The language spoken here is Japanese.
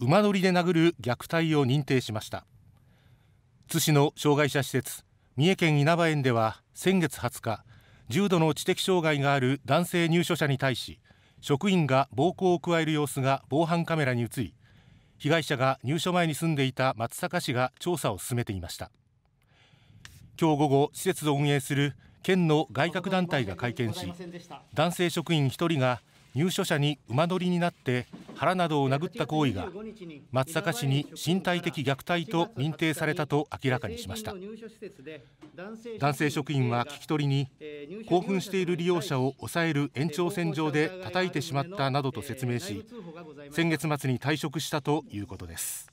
馬乗りで殴る虐待を認定しました津市の障害者施設三重県稲葉園では先月20日重度の知的障害がある男性入所者に対し職員が暴行を加える様子が防犯カメラに映り被害者が入所前に住んでいた松阪市が調査を進めていました今日午後施設を運営する県の外郭団体が会見し男性職員1人が入所者に馬乗りになって腹などを殴った行為が松阪市に身体的虐待と認定されたと明らかにしました男性職員は聞き取りに興奮している利用者を抑える延長線上で叩いてしまったなどと説明し先月末に退職したということです